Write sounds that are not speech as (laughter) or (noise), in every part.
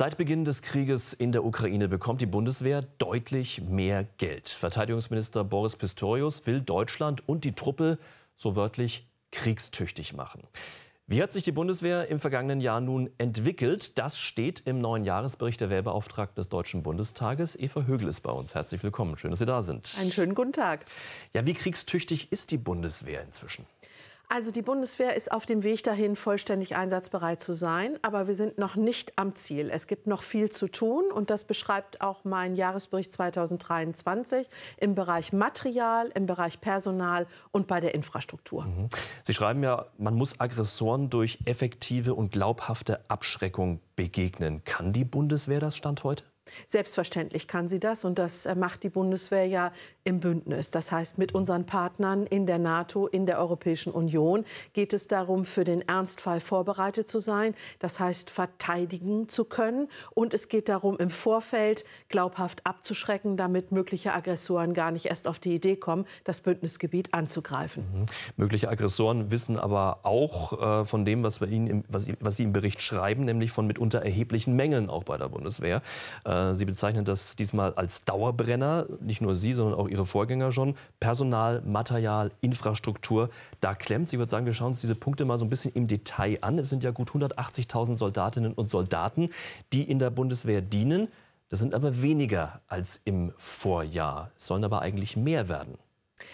Seit Beginn des Krieges in der Ukraine bekommt die Bundeswehr deutlich mehr Geld. Verteidigungsminister Boris Pistorius will Deutschland und die Truppe so wörtlich kriegstüchtig machen. Wie hat sich die Bundeswehr im vergangenen Jahr nun entwickelt? Das steht im neuen Jahresbericht der Wehrbeauftragten des Deutschen Bundestages. Eva Högel ist bei uns. Herzlich willkommen. Schön, dass Sie da sind. Einen schönen guten Tag. Ja, wie kriegstüchtig ist die Bundeswehr inzwischen? Also die Bundeswehr ist auf dem Weg dahin, vollständig einsatzbereit zu sein, aber wir sind noch nicht am Ziel. Es gibt noch viel zu tun und das beschreibt auch mein Jahresbericht 2023 im Bereich Material, im Bereich Personal und bei der Infrastruktur. Mhm. Sie schreiben ja, man muss Aggressoren durch effektive und glaubhafte Abschreckung begegnen. Kann die Bundeswehr das Stand heute? Selbstverständlich kann sie das und das äh, macht die Bundeswehr ja im Bündnis. Das heißt, mit unseren Partnern in der NATO, in der Europäischen Union geht es darum, für den Ernstfall vorbereitet zu sein, das heißt verteidigen zu können und es geht darum, im Vorfeld glaubhaft abzuschrecken, damit mögliche Aggressoren gar nicht erst auf die Idee kommen, das Bündnisgebiet anzugreifen. Mhm. Mögliche Aggressoren wissen aber auch äh, von dem, was, wir ihnen im, was, was Sie im Bericht schreiben, nämlich von mitunter erheblichen Mängeln auch bei der Bundeswehr. Äh, äh, sie bezeichnet das diesmal als Dauerbrenner, nicht nur Sie, sondern auch Ihre Vorgänger schon. Personal, Material, Infrastruktur, da klemmt. Sie würde sagen, wir schauen uns diese Punkte mal so ein bisschen im Detail an. Es sind ja gut 180.000 Soldatinnen und Soldaten, die in der Bundeswehr dienen. Das sind aber weniger als im Vorjahr, es sollen aber eigentlich mehr werden.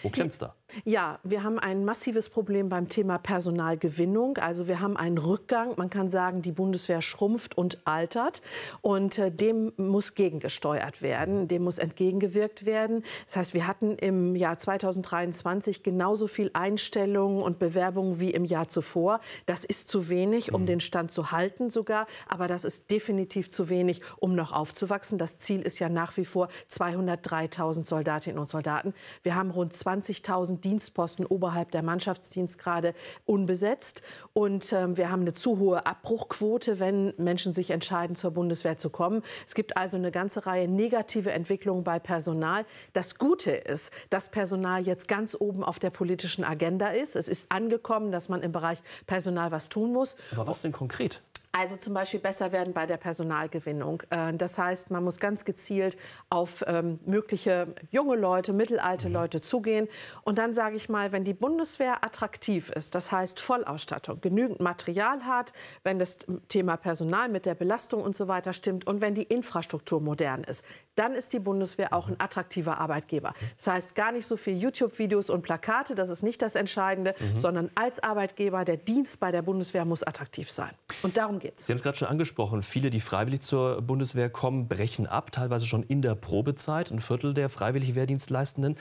Wo klemmt's da? Ja, wir haben ein massives Problem beim Thema Personalgewinnung. Also wir haben einen Rückgang. Man kann sagen, die Bundeswehr schrumpft und altert. Und äh, dem muss gegengesteuert werden, dem muss entgegengewirkt werden. Das heißt, wir hatten im Jahr 2023 genauso viel Einstellungen und Bewerbungen wie im Jahr zuvor. Das ist zu wenig, um mhm. den Stand zu halten sogar. Aber das ist definitiv zu wenig, um noch aufzuwachsen. Das Ziel ist ja nach wie vor 203.000 Soldatinnen und Soldaten. Wir haben rund 20.000 1000 Dienstposten oberhalb der Mannschaftsdienstgrade unbesetzt. Und ähm, wir haben eine zu hohe Abbruchquote, wenn Menschen sich entscheiden, zur Bundeswehr zu kommen. Es gibt also eine ganze Reihe negative Entwicklungen bei Personal. Das Gute ist, dass Personal jetzt ganz oben auf der politischen Agenda ist. Es ist angekommen, dass man im Bereich Personal was tun muss. Aber was denn konkret? Also zum Beispiel besser werden bei der Personalgewinnung. Äh, das heißt, man muss ganz gezielt auf ähm, mögliche junge Leute, mittelalte mhm. Leute zugehen. Und dann sage ich mal, wenn die Bundeswehr attraktiv ist, das heißt Vollausstattung, genügend Material hat, wenn das Thema Personal mit der Belastung und so weiter stimmt und wenn die Infrastruktur modern ist, dann ist die Bundeswehr auch ein attraktiver Arbeitgeber. Das heißt, gar nicht so viel YouTube-Videos und Plakate, das ist nicht das Entscheidende, mhm. sondern als Arbeitgeber, der Dienst bei der Bundeswehr muss attraktiv sein. Und darum geht es. Sie haben es gerade schon angesprochen, viele, die freiwillig zur Bundeswehr kommen, brechen ab, teilweise schon in der Probezeit. Ein Viertel der freiwillig Wehrdienstleistenden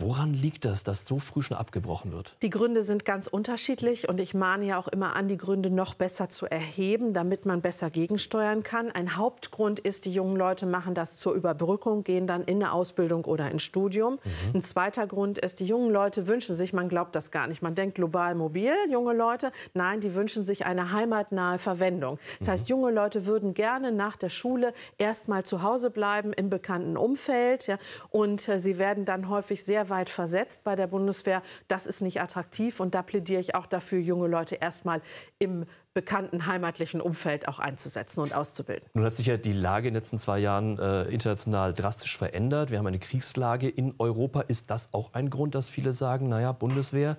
Woran liegt das, dass so früh schon abgebrochen wird? Die Gründe sind ganz unterschiedlich und ich mahne ja auch immer an, die Gründe noch besser zu erheben, damit man besser gegensteuern kann. Ein Hauptgrund ist, die jungen Leute machen das zur Überbrückung, gehen dann in eine Ausbildung oder ins Studium. Mhm. Ein zweiter Grund ist, die jungen Leute wünschen sich, man glaubt das gar nicht, man denkt global mobil, junge Leute, nein, die wünschen sich eine heimatnahe Verwendung. Das mhm. heißt, junge Leute würden gerne nach der Schule erst mal zu Hause bleiben im bekannten Umfeld ja, und äh, sie werden dann häufig sehr weit versetzt bei der Bundeswehr. Das ist nicht attraktiv und da plädiere ich auch dafür, junge Leute erstmal im bekannten heimatlichen Umfeld auch einzusetzen und auszubilden. Nun hat sich ja die Lage in den letzten zwei Jahren äh, international drastisch verändert. Wir haben eine Kriegslage in Europa. Ist das auch ein Grund, dass viele sagen, naja, Bundeswehr,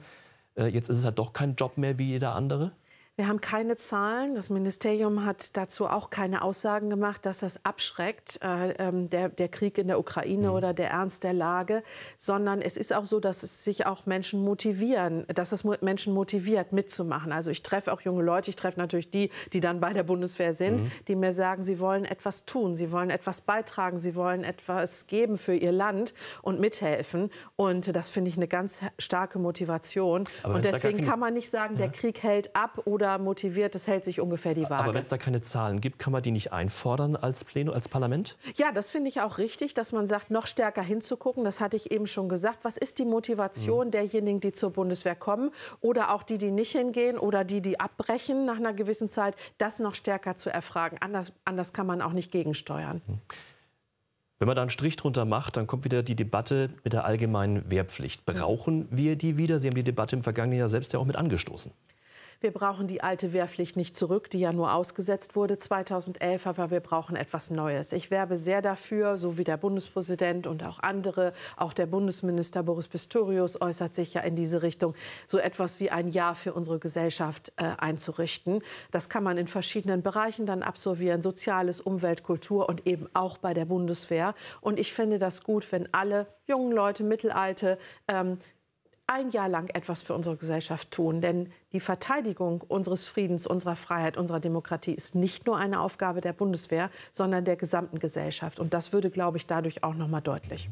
äh, jetzt ist es halt doch kein Job mehr wie jeder andere? Wir haben keine Zahlen. Das Ministerium hat dazu auch keine Aussagen gemacht, dass das abschreckt, äh, ähm, der, der, Krieg in der Ukraine mhm. oder der Ernst der Lage, sondern es ist auch so, dass es sich auch Menschen motivieren, dass es Menschen motiviert, mitzumachen. Also ich treffe auch junge Leute, ich treffe natürlich die, die dann bei der Bundeswehr sind, mhm. die mir sagen, sie wollen etwas tun, sie wollen etwas beitragen, sie wollen etwas geben für ihr Land und mithelfen. Und das finde ich eine ganz starke Motivation. Aber und deswegen keine... kann man nicht sagen, ja. der Krieg hält ab oder oder motiviert, das hält sich ungefähr die Waage. Aber wenn es da keine Zahlen gibt, kann man die nicht einfordern als Plenum, als Parlament? Ja, das finde ich auch richtig, dass man sagt, noch stärker hinzugucken. Das hatte ich eben schon gesagt. Was ist die Motivation mhm. derjenigen, die zur Bundeswehr kommen oder auch die, die nicht hingehen oder die, die abbrechen nach einer gewissen Zeit, das noch stärker zu erfragen. Anders, anders kann man auch nicht gegensteuern. Mhm. Wenn man da einen Strich drunter macht, dann kommt wieder die Debatte mit der allgemeinen Wehrpflicht. Mhm. Brauchen wir die wieder? Sie haben die Debatte im vergangenen Jahr selbst ja auch mit angestoßen. Wir brauchen die alte Wehrpflicht nicht zurück, die ja nur ausgesetzt wurde 2011, aber wir brauchen etwas Neues. Ich werbe sehr dafür, so wie der Bundespräsident und auch andere, auch der Bundesminister Boris Pistorius äußert sich ja in diese Richtung, so etwas wie ein Jahr für unsere Gesellschaft äh, einzurichten. Das kann man in verschiedenen Bereichen dann absolvieren, soziales, Umwelt, Kultur und eben auch bei der Bundeswehr. Und ich finde das gut, wenn alle jungen Leute, Mittelalte, ähm, ein Jahr lang etwas für unsere Gesellschaft tun. Denn die Verteidigung unseres Friedens, unserer Freiheit, unserer Demokratie ist nicht nur eine Aufgabe der Bundeswehr, sondern der gesamten Gesellschaft. Und das würde, glaube ich, dadurch auch noch mal deutlich.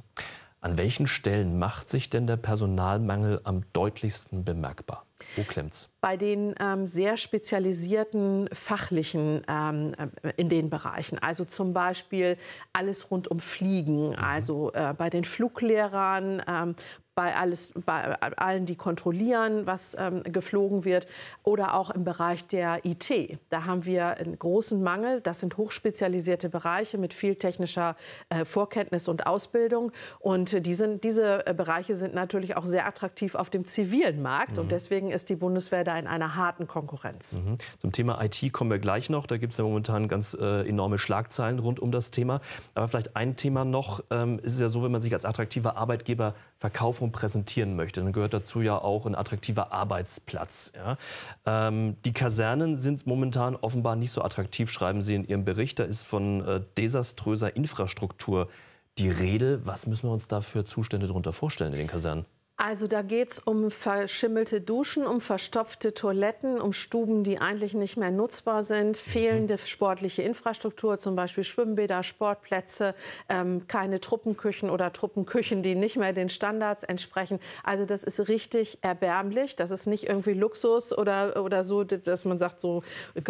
An welchen Stellen macht sich denn der Personalmangel am deutlichsten bemerkbar? Wo klemmt's? Bei den ähm, sehr spezialisierten fachlichen ähm, äh, in den Bereichen. Also zum Beispiel alles rund um Fliegen, mhm. also äh, bei den Fluglehrern, ähm, bei, alles, bei äh, allen, die kontrollieren, was ähm, geflogen wird, oder auch im Bereich der IT. Da haben wir einen großen Mangel. Das sind hochspezialisierte Bereiche mit viel technischer äh, Vorkenntnis und Ausbildung. Und die sind, diese äh, Bereiche sind natürlich auch sehr attraktiv auf dem zivilen Markt. Mhm. Und deswegen ist die Bundeswehr da in einer harten Konkurrenz. Mhm. Zum Thema IT kommen wir gleich noch. Da gibt es ja momentan ganz äh, enorme Schlagzeilen rund um das Thema. Aber vielleicht ein Thema noch. Ähm, ist es ja so, wenn man sich als attraktiver Arbeitgeber verkauft, Zentrum präsentieren möchte. Dann gehört dazu ja auch ein attraktiver Arbeitsplatz. Ja. Ähm, die Kasernen sind momentan offenbar nicht so attraktiv, schreiben Sie in Ihrem Bericht. Da ist von äh, desaströser Infrastruktur die Rede. Was müssen wir uns da für Zustände darunter vorstellen in den Kasernen? Also da geht es um verschimmelte Duschen, um verstopfte Toiletten, um Stuben, die eigentlich nicht mehr nutzbar sind, mhm. fehlende sportliche Infrastruktur, zum Beispiel Schwimmbäder, Sportplätze, ähm, keine Truppenküchen oder Truppenküchen, die nicht mehr den Standards entsprechen. Also das ist richtig erbärmlich. Das ist nicht irgendwie Luxus oder, oder so, dass man sagt, so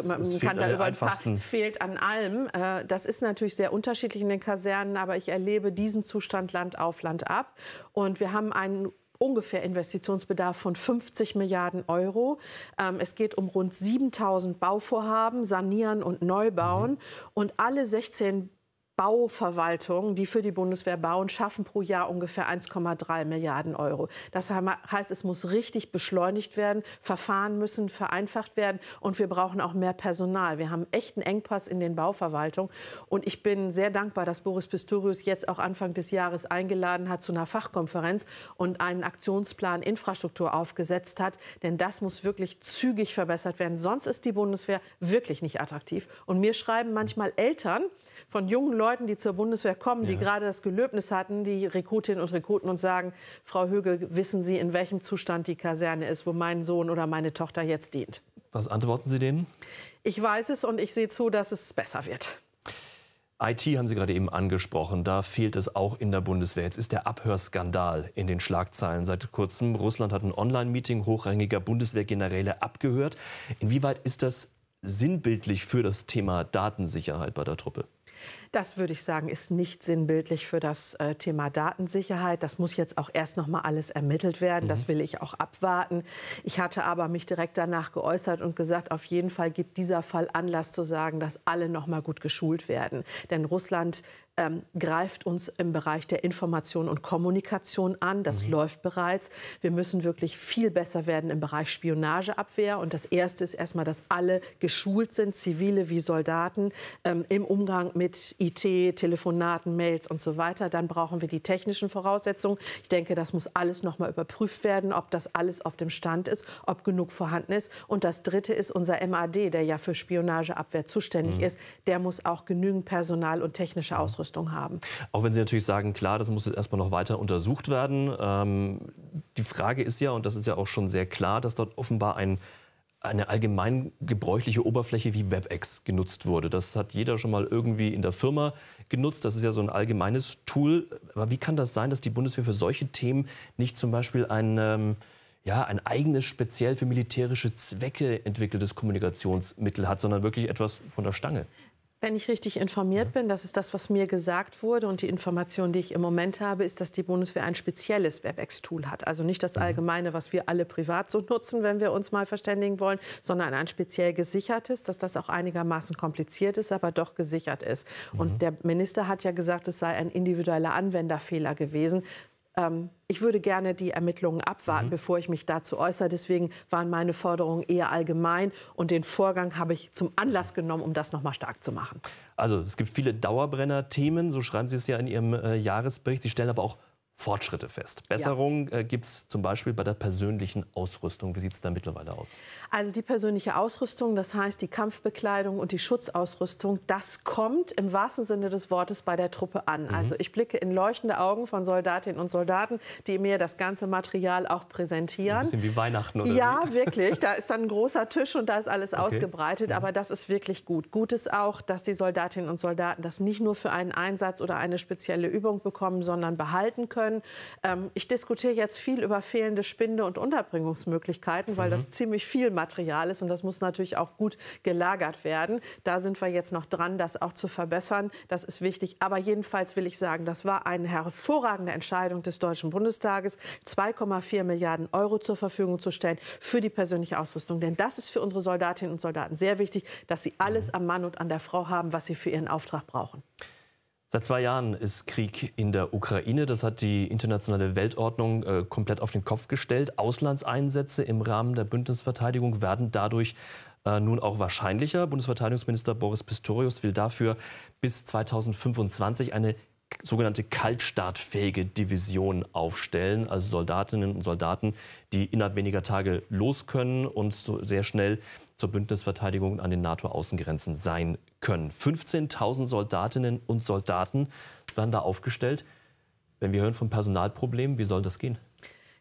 man es, es kann da über ein paar, fehlt an allem. Äh, das ist natürlich sehr unterschiedlich in den Kasernen, aber ich erlebe diesen Zustand Land auf Land ab. Und wir haben einen ungefähr Investitionsbedarf von 50 Milliarden Euro. Ähm, es geht um rund 7000 Bauvorhaben, Sanieren und Neubauen. Mhm. Und alle 16 Bauverwaltungen, die für die Bundeswehr bauen, schaffen pro Jahr ungefähr 1,3 Milliarden Euro. Das heißt, es muss richtig beschleunigt werden, Verfahren müssen vereinfacht werden und wir brauchen auch mehr Personal. Wir haben echten Engpass in den Bauverwaltungen und ich bin sehr dankbar, dass Boris Pistorius jetzt auch Anfang des Jahres eingeladen hat zu einer Fachkonferenz und einen Aktionsplan Infrastruktur aufgesetzt hat, denn das muss wirklich zügig verbessert werden, sonst ist die Bundeswehr wirklich nicht attraktiv. Und mir schreiben manchmal Eltern von jungen Leuten, Leuten, die zur Bundeswehr kommen, ja. die gerade das Gelöbnis hatten, die Rekrutinnen und Rekruten und sagen, Frau Högel, wissen Sie, in welchem Zustand die Kaserne ist, wo mein Sohn oder meine Tochter jetzt dient? Was antworten Sie denen? Ich weiß es und ich sehe zu, dass es besser wird. IT haben Sie gerade eben angesprochen, da fehlt es auch in der Bundeswehr. Jetzt ist der Abhörskandal in den Schlagzeilen seit kurzem. Russland hat ein Online-Meeting hochrangiger Bundeswehrgeneräle abgehört. Inwieweit ist das sinnbildlich für das Thema Datensicherheit bei der Truppe? Das würde ich sagen, ist nicht sinnbildlich für das äh, Thema Datensicherheit. Das muss jetzt auch erst noch mal alles ermittelt werden. Mhm. Das will ich auch abwarten. Ich hatte aber mich direkt danach geäußert und gesagt, auf jeden Fall gibt dieser Fall Anlass zu sagen, dass alle noch mal gut geschult werden. Denn Russland ähm, greift uns im Bereich der Information und Kommunikation an. Das mhm. läuft bereits. Wir müssen wirklich viel besser werden im Bereich Spionageabwehr. Und das Erste ist erstmal, dass alle geschult sind, zivile wie Soldaten, ähm, im Umgang mit IT, Telefonaten, Mails und so weiter. Dann brauchen wir die technischen Voraussetzungen. Ich denke, das muss alles nochmal überprüft werden, ob das alles auf dem Stand ist, ob genug vorhanden ist. Und das Dritte ist unser MAD, der ja für Spionageabwehr zuständig mhm. ist. Der muss auch genügend Personal und technische mhm. Ausrüstung Ausrüstung haben. Auch wenn Sie natürlich sagen, klar, das muss jetzt erstmal noch weiter untersucht werden. Ähm, die Frage ist ja, und das ist ja auch schon sehr klar, dass dort offenbar ein eine allgemein gebräuchliche Oberfläche wie WebEx genutzt wurde. Das hat jeder schon mal irgendwie in der Firma genutzt. Das ist ja so ein allgemeines Tool. Aber wie kann das sein, dass die Bundeswehr für solche Themen nicht zum Beispiel ein, ähm, ja, ein eigenes, speziell für militärische Zwecke entwickeltes Kommunikationsmittel hat, sondern wirklich etwas von der Stange? Wenn ich richtig informiert mhm. bin, das ist das, was mir gesagt wurde und die Information, die ich im Moment habe, ist, dass die Bundeswehr ein spezielles WebEx-Tool hat. Also nicht das mhm. allgemeine, was wir alle privat so (laughs) nutzen, wenn wir uns mal verständigen wollen, sondern ein speziell gesichertes, dass das auch einigermaßen kompliziert ist, aber doch gesichert ist. Und mhm. der Minister hat ja gesagt, es sei ein individueller Anwenderfehler gewesen ähm, ich würde gerne die Ermittlungen abwarten, mhm. bevor ich mich dazu äußere. Deswegen waren meine Forderungen eher allgemein und den Vorgang habe ich zum Anlass genommen, um das nochmal stark zu machen. Also es gibt viele Dauerbrenner-Themen, so schreiben Sie es ja in Ihrem äh, Jahresbericht. Sie stellen aber auch Fortschritte fest. Besserungen ja. äh, gibt es zum Beispiel bei der persönlichen Ausrüstung. Wie sieht es da mittlerweile aus? Also die persönliche Ausrüstung, das heißt die Kampfbekleidung und die Schutzausrüstung, das kommt im wahrsten Sinne des Wortes bei der Truppe an. Mhm. Also ich blicke in leuchtende Augen von Soldatinnen und Soldaten, die mir das ganze Material auch präsentieren. Ein bisschen wie Weihnachten, oder? Ja, wie? wirklich. Da ist dann ein großer Tisch und da ist alles okay. ausgebreitet. Ja. Mhm. Aber das ist wirklich gut. Gut ist auch, dass die Soldatinnen und Soldaten das nicht nur für einen Einsatz oder eine spezielle Übung bekommen, sondern behalten können können. Ähm, ich diskutiere jetzt viel über fehlende Spinde- und Unterbringungsmöglichkeiten, weil mhm. das ziemlich viel Material ist und das muss natürlich auch gut gelagert werden. Da sind wir jetzt noch dran, das auch zu verbessern. Das ist wichtig. Aber jedenfalls will ich sagen, das war eine hervorragende Entscheidung des Deutschen Bundestages, 2,4 Milliarden Euro zur Verfügung zu stellen für die persönliche Ausrüstung. Denn das ist für unsere Soldatinnen und Soldaten sehr wichtig, dass sie alles mhm. am Mann und an der Frau haben, was sie für ihren Auftrag brauchen. Seit zwei Jahren ist Krieg in der Ukraine. Das hat die internationale Weltordnung äh, komplett auf den Kopf gestellt. Auslandseinsätze im Rahmen der Bündnisverteidigung werden dadurch äh, nun auch wahrscheinlicher. Bundesverteidigungsminister Boris Pistorius will dafür bis 2025 eine sogenannte kaltstartfähige Division aufstellen, also Soldatinnen und Soldaten, die innerhalb weniger Tage los können und so sehr schnell zur Bündnisverteidigung an den NATO-Außengrenzen sein können. 15.000 Soldatinnen und Soldaten werden da aufgestellt. Wenn wir hören von Personalproblemen, wie soll das gehen?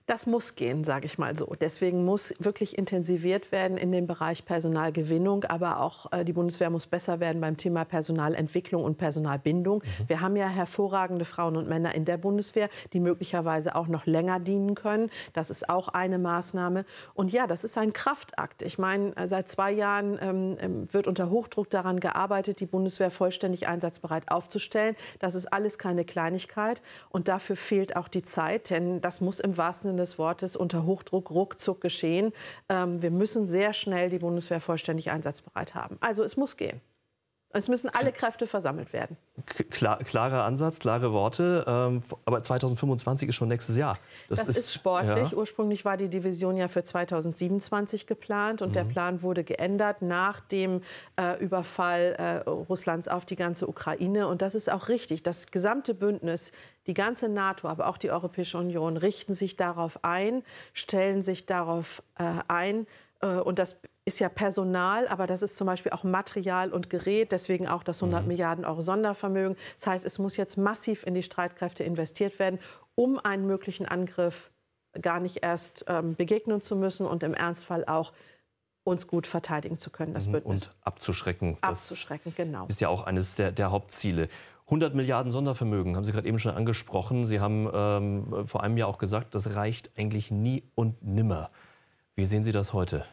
Das muss gehen, sage ich mal so. Deswegen muss wirklich intensiviert werden in dem Bereich Personalgewinnung, aber auch äh, die Bundeswehr muss besser werden beim Thema Personalentwicklung und Personalbindung. Mhm. Wir haben ja hervorragende Frauen und Männer in der Bundeswehr, die möglicherweise auch noch länger dienen können. Das ist auch eine Maßnahme. Und ja, das ist ein Kraftakt. Ich meine, äh, seit zwei Jahren ähm, ähm, wird unter Hochdruck daran gearbeitet, die Bundeswehr vollständig einsatzbereit aufzustellen. Das ist alles keine Kleinigkeit. Und dafür fehlt auch die Zeit, denn das muss im wahrsten Sinn des Wortes unter Hochdruck ruckzuck geschehen. Ähm, wir müssen sehr schnell die Bundeswehr vollständig einsatzbereit haben. Also es muss gehen. Es müssen alle Kräfte versammelt werden. Klar, klarer Ansatz, klare Worte. Ähm, aber 2025 ist schon nächstes Jahr. Das, das ist, ist, sportlich. Ja. Ursprünglich war die Division ja für 2027 geplant und mhm. der Plan wurde geändert nach dem äh, Überfall äh, Russlands auf die ganze Ukraine. Und das ist auch richtig. Das gesamte Bündnis die ganze NATO, aber auch die Europäische Union richten sich darauf ein, stellen sich darauf äh, ein, äh, und das ist ja Personal, aber das ist zum Beispiel auch Material und Gerät, deswegen auch das 100 mhm. Milliarden Euro Sondervermögen. Das heißt, es muss jetzt massiv in die Streitkräfte investiert werden, um einen möglichen Angriff gar nicht erst ähm, begegnen zu müssen und im Ernstfall auch uns gut verteidigen zu können, das Bündnis. Mhm, und abzuschrecken. Abzuschrecken, genau. Ist ja auch eines der, der Hauptziele. 100 Milliarden Sondervermögen haben Sie gerade eben schon angesprochen. Sie haben ähm, vor einem Jahr auch gesagt, das reicht eigentlich nie und nimmer. Wie sehen Sie das heute?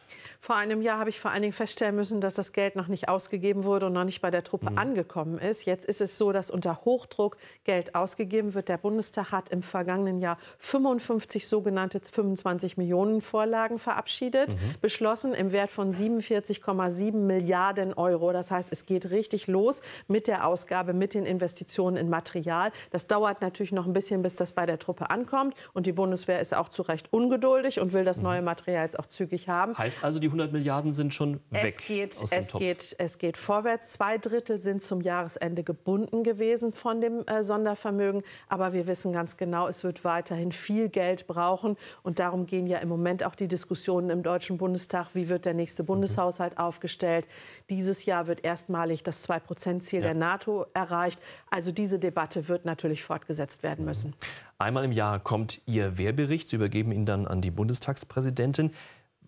Vor einem Jahr habe ich vor allen Dingen feststellen müssen, dass das Geld noch nicht ausgegeben wurde und noch nicht bei der Truppe mhm. angekommen ist. Jetzt ist es so, dass unter Hochdruck Geld ausgegeben wird. Der Bundestag hat im vergangenen Jahr 55 sogenannte 25 Millionen Vorlagen verabschiedet, mhm. beschlossen im Wert von 47,7 Milliarden Euro. Das heißt, es geht richtig los mit der Ausgabe, mit den Investitionen in Material. Das dauert natürlich noch ein bisschen, bis das bei der Truppe ankommt. Und die Bundeswehr ist auch zu Recht ungeduldig und will das mhm. neue Material jetzt auch zügig haben. Heißt also, die 100 Milliarden sind schon weg. Es geht, aus dem es Topf. geht, es geht vorwärts. Zwei Drittel sind zum Jahresende gebunden gewesen von dem äh, Sondervermögen. Aber wir wissen ganz genau, es wird weiterhin viel Geld brauchen. Und darum gehen ja im Moment auch die Diskussionen im Deutschen Bundestag. Wie wird der nächste mhm. Bundeshaushalt mhm. aufgestellt? Dieses Jahr wird erstmalig das 2-Prozent-Ziel ja. der NATO erreicht. Also diese Debatte wird natürlich fortgesetzt werden mhm. müssen. Einmal im Jahr kommt Ihr Wehrbericht. Sie übergeben ihn dann an die Bundestagspräsidentin.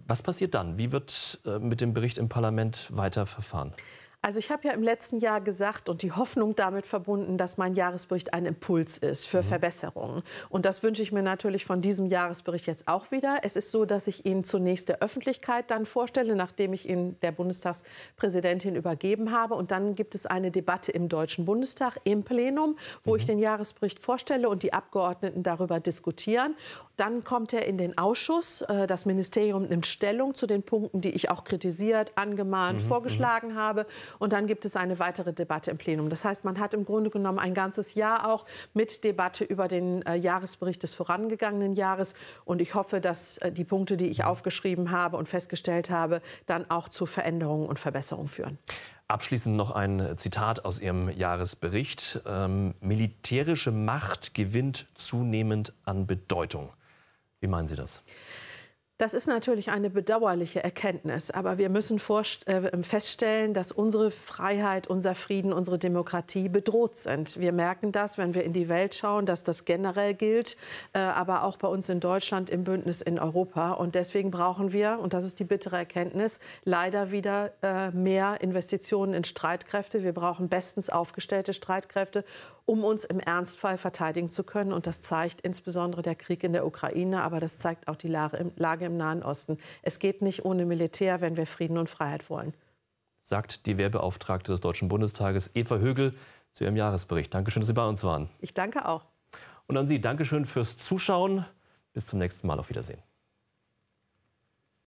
Was passiert dann? Wie wird äh, mit dem Bericht im Parlament weiter verfahren? Also ich habe ja im letzten Jahr gesagt und die Hoffnung damit verbunden, dass mein Jahresbericht ein Impuls ist für mhm. Verbesserungen. Und das wünsche ich mir natürlich von diesem Jahresbericht jetzt auch wieder. Es ist so, dass ich ihn zunächst der Öffentlichkeit dann vorstelle, nachdem ich ihn der Bundestagspräsidentin übergeben habe. Und dann gibt es eine Debatte im Deutschen Bundestag im Plenum, wo mhm. ich den Jahresbericht vorstelle und die Abgeordneten darüber diskutieren. Dann kommt er in den Ausschuss. Äh, das Ministerium nimmt Stellung zu den Punkten, die ich auch kritisiert, angemahnt, mhm. mhm. vorgeschlagen habe und dann gibt es eine weitere Debatte im Plenum. Das heißt, man hat im Grunde genommen ein ganzes Jahr auch mit Debatte über den äh, Jahresbericht des vorangegangenen Jahres und ich hoffe, dass äh, die Punkte, die ich aufgeschrieben habe und festgestellt habe, dann auch zu Veränderungen und Verbesserungen führen. Abschließend noch ein Zitat aus Ihrem Jahresbericht. Ähm, militärische Macht gewinnt zunehmend an Bedeutung. Wie meinen Sie das? Das ist natürlich eine bedauerliche Erkenntnis, aber wir müssen äh, feststellen, dass unsere Freiheit, unser Frieden, unsere Demokratie bedroht sind. Wir merken das, wenn wir in die Welt schauen, dass das generell gilt, äh, aber auch bei uns in Deutschland, im Bündnis, in Europa. Und deswegen brauchen wir, und das ist die bittere Erkenntnis, leider wieder äh, mehr Investitionen in Streitkräfte. Wir brauchen bestens aufgestellte Streitkräfte, um uns im Ernstfall verteidigen zu können. Und das zeigt insbesondere der Krieg in der Ukraine, aber das zeigt auch die Lage im, Lage im Nahen Osten. Es geht nicht ohne Militär, wenn wir Frieden und Freiheit wollen. Sagt die Wehrbeauftragte des Deutschen Bundestages Eva Högel zu ihrem Jahresbericht. Dankeschön, dass Sie bei uns waren. Ich danke auch. Und an Sie, Dankeschön fürs Zuschauen. Bis zum nächsten Mal. Auf Wiedersehen.